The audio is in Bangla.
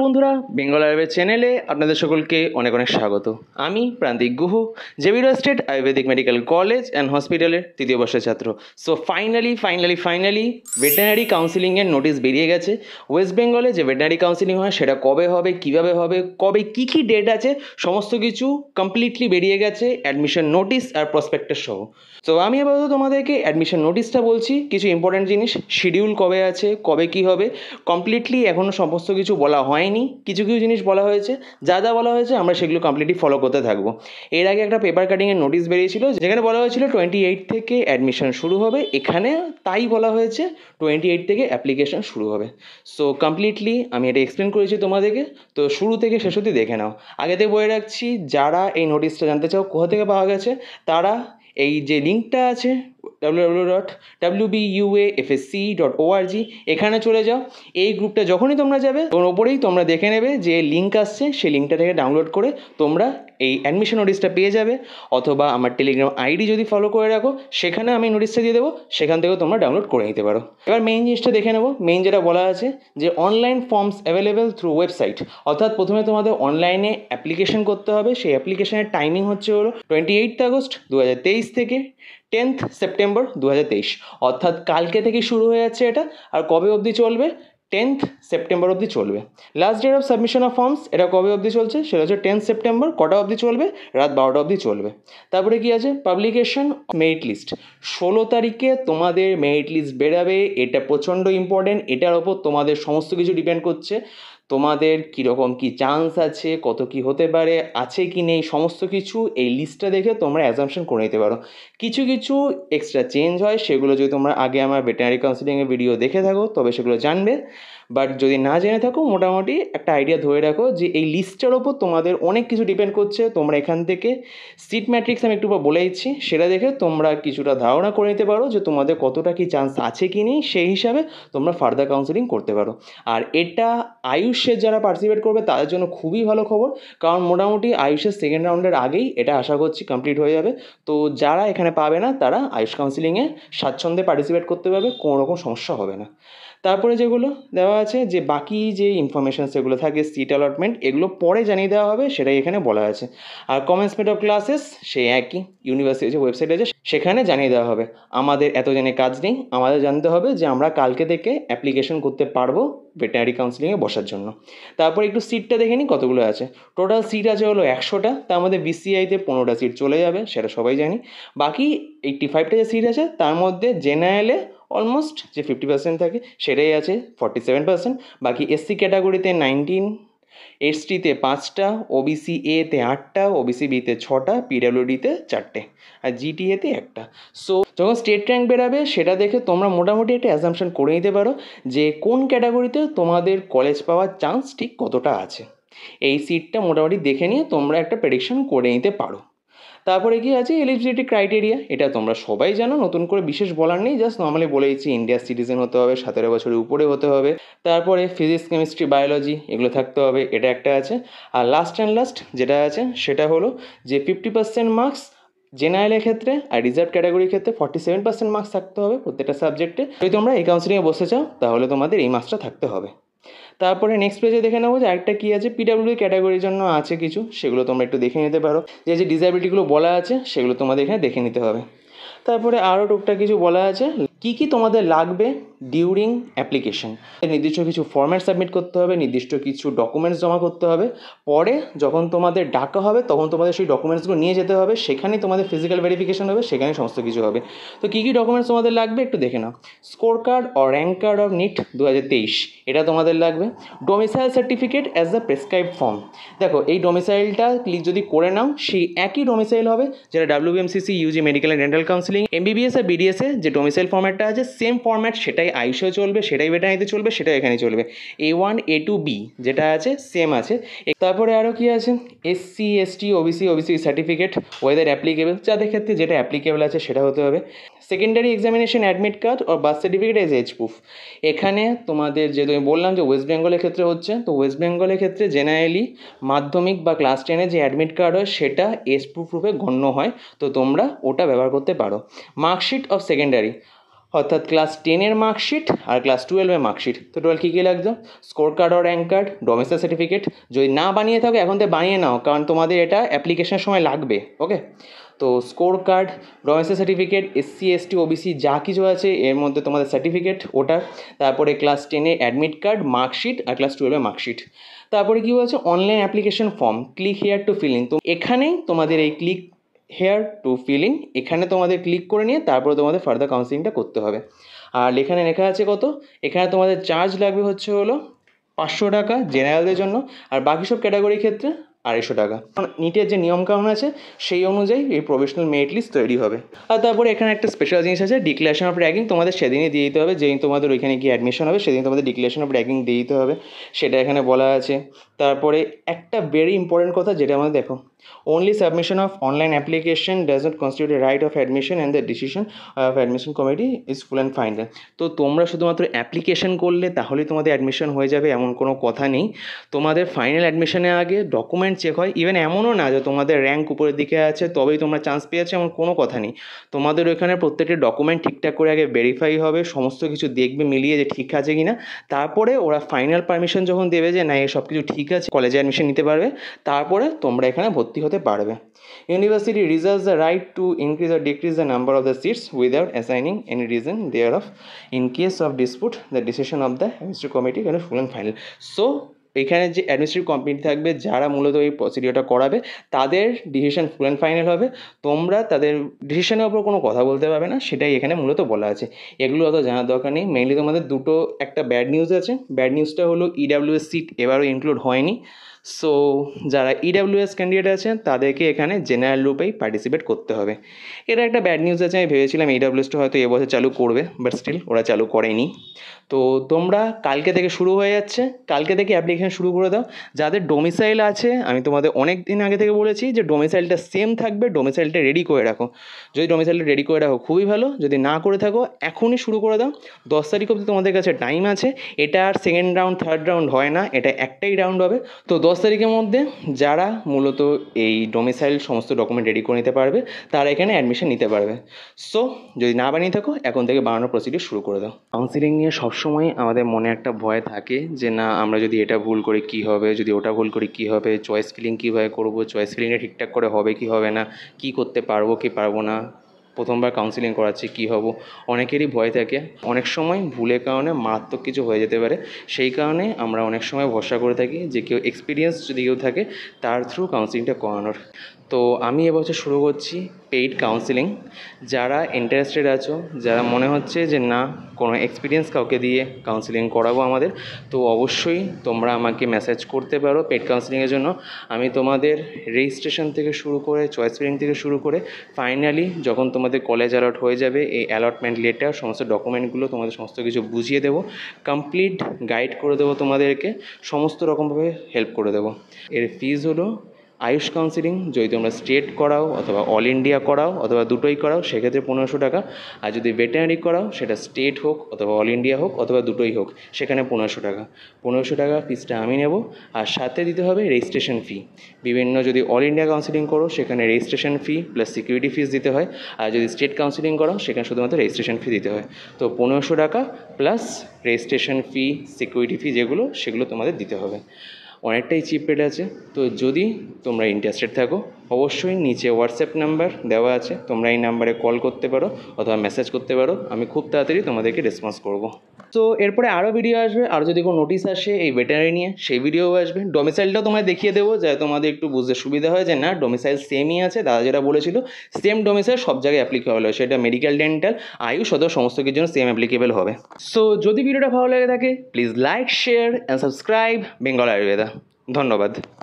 নমস্কার বন্ধুরা বেঙ্গল আয়ুর্বেদ চ্যানেলে আপনাদের সকলকে অনেক অনেক স্বাগত আমি প্রান্তিক গুহ জেবিরা state Ayurvedic medical college and হসপিটালের তৃতীয় বর্ষের ছাত্র so finally finally finally veterinary কাউন্সিলিংয়ের নোটিস বেরিয়ে গেছে ওয়েস্ট বেঙ্গলে যে ভেটেনারি কাউন্সিলিং হয় সেটা কবে হবে কিভাবে হবে কবে কি কি ডেট আছে সমস্ত কিছু কমপ্লিটলি বেরিয়ে গেছে অ্যাডমিশন নোটিস আর প্রসপেক্টের সহ সো আমি আপাতত তোমাদেরকে অ্যাডমিশন নোটিসটা বলছি কিছু ইম্পর্ট্যান্ট জিনিস শিডিউল কবে আছে কবে কি হবে কমপ্লিটলি এখনও সমস্ত কিছু বলা হয় হয়নি কিছু কিছু জিনিস বলা হয়েছে যা যা বলা হয়েছে আমরা সেগুলো কমপ্লিটলি ফলো করতে থাকবো এর আগে একটা পেপার কাটিংয়ের নোটিশ বেরিয়েছিল যেখানে বলা হয়েছিল টোয়েন্টি এইট থেকে অ্যাডমিশন শুরু হবে এখানে তাই বলা হয়েছে টোয়েন্টি এইট থেকে অ্যাপ্লিকেশন শুরু হবে সো কমপ্লিটলি আমি এটা এক্সপ্লেন করেছি তোমাদেরকে তো শুরু থেকে শেষ অবধি দেখে নাও আগে থেকে বলে রাখছি যারা এই নোটিশটা জানতে চাও কোথা থেকে পাওয়া গেছে তারা এই যে লিঙ্কটা আছে www.wbuafsc.org ডট ডট ওআরজি এখানে চলে যাও এই গ্রুপটা যখনই তোমরা যাবে তোমার ওপরেই তোমরা দেখে নেবে যে লিঙ্ক আসছে সেই লিঙ্কটা থেকে ডাউনলোড করে তোমরা এই অ্যাডমিশন নোটিশটা পেয়ে যাবে অথবা আমার টেলিগ্রাম আইডি যদি ফলো করে রাখো সেখানে আমি নোটিশটা দিয়ে দেবো সেখান থেকেও তোমরা ডাউনলোড করে নিতে পারো এবার মেইন জিনিসটা দেখে নেবো মেইন যেটা বলা আছে যে online forms available through website অর্থাৎ প্রথমে তোমাদের অনলাইনে অ্যাপ্লিকেশন করতে হবে সেই অ্যাপ্লিকেশনের টাইমিং হচ্ছে হলো টোয়েন্টি এইট আগস্ট দু থেকে টেন্থ সেপ্টেম্বর দু অর্থাৎ কালকে থেকে শুরু হয়ে যাচ্ছে এটা আর কবে অবধি চলবে টেন্থ সেপ্টেম্বর অবধি চলবে last date of submission of forms এটা কবে অবধি চলছে সেটা হচ্ছে টেন্থ সেপ্টেম্বর কটা অবধি চলবে রাত বারোটা অবধি চলবে তারপরে কি আছে পাবলিকেশন মেরিট লিস্ট ষোলো তারিখে তোমাদের মেরিট লিস্ট বেরাবে এটা প্রচণ্ড ইম্পর্টেন্ট এটার ওপর তোমাদের সমস্ত কিছু ডিপেন্ড করছে তোমাদের কীরকম কি চান্স আছে কত কি হতে পারে আছে কি নেই সমস্ত কিছু এই লিস্টটা দেখে তোমরা অ্যাজামশন করে নিতে পারো কিছু কিছু এক্সট্রা চেঞ্জ হয় সেগুলো যদি তোমরা আগে আমার ভেটেনারি কাউন্সিলিংয়ের ভিডিও দেখে থাকো তবে সেগুলো জানবে বাট যদি না জেনে থাকো মোটামুটি একটা আইডিয়া ধরে রাখো যে এই লিস্টটার ওপর তোমাদের অনেক কিছু ডিপেন্ড করছে তোমরা এখান থেকে সিট ম্যাট্রিক্স আমি একটু বলে দিচ্ছি সেটা দেখে তোমরা কিছুটা ধারণা করে নিতে পারো যে তোমাদের কতটা কি চান্স আছে কি নেই সেই হিসাবে তোমরা ফার্দার কাউন্সেলিং করতে পারো আর এটা আয়ুষের যারা পার্টিসিপেট করবে তাদের জন্য খুবই ভালো খবর কারণ মোটামুটি আয়ুষের সেকেন্ড রাউন্ডের আগেই এটা আশা করছি কমপ্লিট হয়ে যাবে তো যারা এখানে পাবে না তারা আয়ুষ কাউন্সিলিংয়ে স্বাচ্ছন্দ্যে পার্টিসিপেট করতে পারবে কোনো রকম সমস্যা হবে না তারপরে যেগুলো দেওয়া আছে যে বাকি যে ইনফরমেশান সেগুলো থাকে সিট অ্যালটমেন্ট এগুলো পরে জানিয়ে দেওয়া হবে সেটাই এখানে বলা আছে আর কমেন্সমেন্ট অফ ক্লাসেস সেই একই ইউনিভার্সিটির যে ওয়েবসাইট আছে সেখানে জানিয়ে দেওয়া হবে আমাদের এত জানে কাজ নেই আমাদের জানতে হবে যে আমরা কালকে থেকে অ্যাপ্লিকেশন করতে পারবো ভেটেনারি কাউন্সিলিংয়ে বসার জন্য তারপর একটু সিটটা দেখে নিই কতগুলো আছে টোটাল সিট আছে হলো একশোটা তার মধ্যে বিসিআইতে পনেরোটা সিট চলে যাবে সেটা সবাই জানি বাকি এইট্টি ফাইভটা যে সিট আছে তার মধ্যে জেনারেলে অলমোস্ট যে ফিফটি পার্সেন্ট থাকে সেটাই আছে ফর্টি সেভেন পার্সেন্ট বাকি এসসি ক্যাটাগরিতে নাইনটিন এসটিতে পাঁচটা ওবিসি এতে আটটা ওবিসি বিতে ছটা পিডাব্লিউডিতে চারটে আর জিটিএতে একটা সো যখন স্টেট র্যাঙ্ক বেরাবে সেটা দেখে তোমরা মোটামুটি একটা অ্যাজামশন করে নিতে পারো যে কোন ক্যাটাগরিতে তোমাদের কলেজ পাওয়ার চান্স ঠিক কতটা আছে এই সিটটা মোটামুটি দেখে নিয়ে তোমরা একটা প্রেডিকশন করে নিতে পারো তারপরে কি আছে এলিজিবিলিটি ক্রাইটেরিয়া এটা তোমরা সবাই জানো নতুন করে বিশেষ বলার নেই জাস্ট নর্মালি বলে দিচ্ছি ইন্ডিয়ার সিটিজেন হতে হবে সতেরো বছরের উপরে হতে হবে তারপরে ফিজিক্স কেমিস্ট্রি বায়োলজি এগুলো থাকতে হবে এটা একটা আছে আর লাস্ট অ্যান্ড লাস্ট যেটা আছে সেটা হলো যে ফিফটি পার্সেন্ট মার্কস জেনারেলের ক্ষেত্রে আর রিজার্ভ ক্যাটাগরির ক্ষেত্রে ফর্টি সেভেন পার্সেন্ট মার্কস থাকতে হবে প্রত্যেকটা সাবজেক্টে যদি তোমরা এই কাউন্সিলিংয়ে বসে চাও তাহলে তোমাদের এই মার্কসটা থাকতে হবে তারপরে নেক্সট পেজে দেখে নেবো যে একটা কী আছে পিডাব্লিউডি ক্যাটাগরির জন্য আছে কিছু সেগুলো তোমরা একটু দেখে নিতে পারো যে যে ডিসঅ্যাবিলিটিগুলো বলা আছে সেগুলো তোমাদের এখানে দেখে নিতে হবে তারপরে আরও টুকটাক কিছু বলা আছে কি কি তোমাদের লাগবে ডিউরিং অ্যাপ্লিকেশন নির্দিষ্ট কিছু ফর্ম্যাট সাবমিট করতে হবে নির্দিষ্ট কিছু ডকুমেন্টস জমা করতে হবে পরে যখন তোমাদের ডাকা হবে তখন তোমাদের সেই ডকুমেন্টসগুলো নিয়ে যেতে হবে সেখানে তোমাদের ফিজিক্যাল ভেরিফিকেশন হবে সেখানে সমস্ত কিছু হবে তো কী কী ডকুমেন্টস তোমাদের লাগবে একটু দেখে নাও score card or rank card of NEET দু এটা তোমাদের লাগবে domicile certificate as the prescribe form দেখো এই ডোমিসাইলটা ক্লিক যদি করে নাও সেই একই ডোমিসাইল হবে যেটা WBMCC UG medical and dental counselling MBBS আর বিডিএসএ যে ডোমিসাইল ফর্ম ফর্ম্যাটটা আছে সেম ফর্ম্যাট সেটাই আইসেও চলবে সেটাই বেটানিতে চলবে সেটাই এখানে চলবে A one A two B যেটা আছে সেম আছে তারপরে আরও কি আছে SC ST OBC OBC certificate whether applicable যাদের ক্ষেত্রে যেটা অ্যাপ্লিকেবল আছে সেটা হতে হবে সেকেন্ডারি এক্সামিনেশন অ্যাডমিট কার্ড ও birth certificate age age proof এখানে তোমাদের যে তুমি বললাম যে ওয়েস্ট বেঙ্গলের ক্ষেত্রে হচ্ছে তো ওয়েস্ট বেঙ্গলের ক্ষেত্রে জেনারেলি মাধ্যমিক বা ক্লাস টেনে যে অ্যাডমিট কার্ড হয় সেটা এজ প্রুফ রূপে গণ্য হয় তো তোমরা ওটা ব্যবহার করতে পারো মার্কশিট অফ সেকেন্ডারি অর্থাৎ ক্লাস টেনের মার্কশিট আর ক্লাস টুয়েলভের মার্কশিট তো টোটাল কী কী লাগতো স্কোর কার্ড আর র্যাঙ্ক কার্ড ডোমেস্টার সার্টিফিকেট যদি না বানিয়ে থাকো এখন তো বানিয়ে নাও কারণ তোমাদের এটা অ্যাপ্লিকেশনের সময় লাগবে ওকে তো score card domicile certificate SC ST OBC যা কিছু আছে এর মধ্যে তোমাদের সার্টিফিকেট ওটা তারপরে ক্লাস টেনে অ্যাডমিট কার্ড মার্কশিট আর ক্লাস টুয়েলভের মার্কশিট তারপরে কী বলছে online application form click here to fill in তো এখানেই তোমাদের এই ক্লিক হেয়ার টু ফিলিং এখানে তোমাদের ক্লিক করে নিয়ে তারপরে তোমাদের ফার্দার কাউন্সিলিংটা করতে হবে আর এখানে লেখা আছে কত এখানে তোমাদের চার্জ লাগবে হচ্ছে হলো পাঁচশো টাকা জেনারেলদের জন্য আর বাকি সব ক্যাটাগরির ক্ষেত্রে আড়াইশো টাকা নিটের যে নিয়মকানুন আছে সেই অনুযায়ী এই প্রফেশনাল মেরিট লিস্ট তৈরি হবে আর তারপরে এখানে একটা স্পেশাল জিনিস আছে ডিক্লারেশন অফ র্যাগিং তোমাদের সেদিনই দিয়ে দিতে হবে যেদিন তোমাদের ওইখানে গিয়ে অ্যাডমিশন হবে সেদিন তোমাদের ডিক্লারেশন অফ র্যাগিং দিয়ে দিতে হবে সেটা এখানে বলা আছে তারপরে একটা ভেরি ইম্পর্টেন্ট কথা যেটা আমাদের দেখো Only submission of online application does not constitute a right of admission and the decision uh, of admission committee is full and final. তো তোমরা শুধুমাত্র অ্যাপ্লিকেশন করলে তাহলে তোমাদের অ্যাডমিশন হয়ে যাবে এমন কোনো কথা নেই তোমাদের ফাইনাল অ্যাডমিশনের আগে ডকুমেন্ট চেক হয় ইভেন এমনও না যে তোমাদের র্যাঙ্ক উপরের দিকে আছে তবেই তোমরা চান্স পেয়েছো এমন কোনো কথা নেই তোমাদের ওইখানে প্রত্যেকটি ডকুমেন্ট ঠিকঠাক করে আগে ভেরিফাই হবে সমস্ত কিছু দেখবে মিলিয়ে যে ঠিক আছে কি না তারপরে ওরা ফাইনাল পারমিশন যখন দেবে যে না এ সব কিছু ঠিক আছে কলেজে অ্যাডমিশন নিতে পারবে তারপরে তোমরা এখানে ভর্তি ভর্তি হতে পারবে university reserve the right to increase or decrease the number of the seats without assigning any reason thereof in case of dispute the decision of the administrative committee can full and final so এখানে যে অ্যাডমিনিস্ট্রেটিভ কমিটি থাকবে যারা মূলত এই প্রসিডিওটা করাবে তাদের ডিসিশন ফুল অ্যান্ড ফাইনাল হবে তোমরা তাদের ডিসিশনের ওপর কোনো কথা বলতে পারবে না সেটাই এখানে মূলত বলা আছে এগুলো অত জানার দরকার নেই মেনলি তোমাদের দুটো একটা ব্যাড নিউজ আছে ব্যাড নিউজটা হলো ইডাব্লিউএস e সিট এবারও ইনক্লুড হয়নি সো যারা ইডাব্লিউএস ক্যান্ডিডেট আছেন তাদেরকে এখানে জেনারেল রূপেই পার্টিসিপেট করতে হবে এটা একটা ব্যাড নিউজ আছে আমি ভেবেছিলাম ইডাব্লিউএসটা e হয়তো এবছর চালু করবে বাট স্টিল ওরা চালু করেনি তো তোমরা কালকে থেকে শুরু হয়ে যাচ্ছে কালকে থেকে অ্যাপ্লিকেশন শুরু করে দাও যাদের ডোমিসাইল আছে আমি তোমাদের অনেক দিন আগে থেকে বলেছি যে ডোমিসাইলটা সেম থাকবে ডোমিসাইলটা রেডি করে রাখো যদি ডোমিসাইলটা রেডি করে রাখো খুবই ভালো যদি না করে থাকো এখনই শুরু করে দাও দশ তারিখ অবধি তোমাদের কাছে টাইম আছে এটা আর সেকেন্ড রাউন্ড থার্ড রাউন্ড হয় না এটা একটাই রাউন্ড হবে তো দশ তারিখের মধ্যে যারা মূলত এই ডোমিসাইল সমস্ত ডকুমেন্ট রেডি করে নিতে পারবে তারা এখানে অ্যাডমিশন নিতে পারবে সো যদি না বানিয়ে থাকো এখন থেকে বানানোর প্রসিডিউর শুরু করে দাও কাউন্সিলিং নিয়ে সবসময় আমাদের মনে একটা ভয় থাকে যে না আমরা যদি এটা ভুল করি কি হবে যদি ওটা ভুল করি কি হবে চয়েস ফিলিং কীভাবে করবো চয়েস ফিলিংটা ঠিকঠাক করে হবে কি হবে না কি করতে পারবো কি পারবো না প্রথমবার কাউন্সিলিং করাচ্ছি কী হব অনেকেরই ভয় থাকে অনেক সময় ভুলের কারণে মারাত্মক কিছু হয়ে যেতে পারে সেই কারণে আমরা অনেক সময় ভরসা করে থাকি যে কেউ এক্সপিরিয়েন্স যদি কেউ থাকে তার থ্রু কাউন্সিলিংটা করানোর তো আমি এবছর শুরু করছি পেইড কাউন্সিলিং যারা ইন্টারেস্টেড আছো যারা মনে হচ্ছে যে না কোনো এক্সপিরিয়েন্স কাউকে দিয়ে কাউন্সিলিং করাবো আমাদের তো অবশ্যই তোমরা আমাকে মেসেজ করতে পারো পেইড কাউন্সিলিংয়ের জন্য আমি তোমাদের রেজিস্ট্রেশন থেকে শুরু করে চয়েস ফিলিং থেকে শুরু করে ফাইনালি যখন তোমাদের কলেজ অ্যালট হয়ে যাবে এই অ্যালটমেন্ট লেটার সমস্ত ডকুমেন্টগুলো তোমাদের সমস্ত কিছু বুঝিয়ে দেবো কমপ্লিট গাইড করে দেবো তোমাদেরকে সমস্ত রকমভাবে হেল্প করে দেবো এর ফিজ হলো আয়ুষ কাউন্সিলিং যদি তোমরা স্টেট করাও অথবা অল ইন্ডিয়া করাও অথবা দুটোই করাও সেক্ষেত্রে পনেরোশো টাকা আর যদি ভেটেনারি করাও সেটা স্টেট হোক অথবা অল ইন্ডিয়া হোক অথবা দুটোই হোক সেখানে পনেরোশো টাকা পনেরোশো টাকা ফিজটা আমি নেব আর সাথে দিতে হবে রেজিস্ট্রেশন ফি বিভিন্ন যদি অল ইন্ডিয়া কাউন্সিলিং করো সেখানে registration fee plus security fees দিতে হয় আর যদি স্টেট কাউন্সিলিং করাও সেখানে শুধুমাত্র রেজিস্ট্রেশন ফি দিতে হয় তো পনেরোশো টাকা plus registration fee security fee যেগুলো সেগুলো তোমাদের দিতে হবে অনেকটাই চিপ রেট আছে তো যদি তোমরা ইন্টারেস্টেড থাকো অবশ্যই নিচে হোয়াটসঅ্যাপ নাম্বার দেওয়া আছে তোমরা এই নাম্বারে কল করতে পারো অথবা মেসেজ করতে পারো আমি খুব তাড়াতাড়ি তোমাদেরকে রেসপন্স করবো তো এরপরে আরও ভিডিও আসবে আর যদি কোনো নোটিস আসে এই ভেটেনারি নিয়ে সেই ভিডিও আসবে ডোমিসাইলটাও তোমায় দেখিয়ে দেবো যাতে তোমাদের একটু বুঝতে সুবিধা হয় যে না ডোমিসাইল সেমই আছে দাদা যেটা বলেছিল সেম ডোমিসাইল সব জায়গায় অ্যাপ্লিকেবল হয় সেটা মেডিকেল ডেন্টাল আয়ুষ অথবা সমস্ত কিছুর জন্য সেম অ্যাপ্লিকেবল হবে সো যদি ভিডিওটা ভালো লাগে থাকে please like share and subscribe Bengal Ayurveda ধন্যবাদ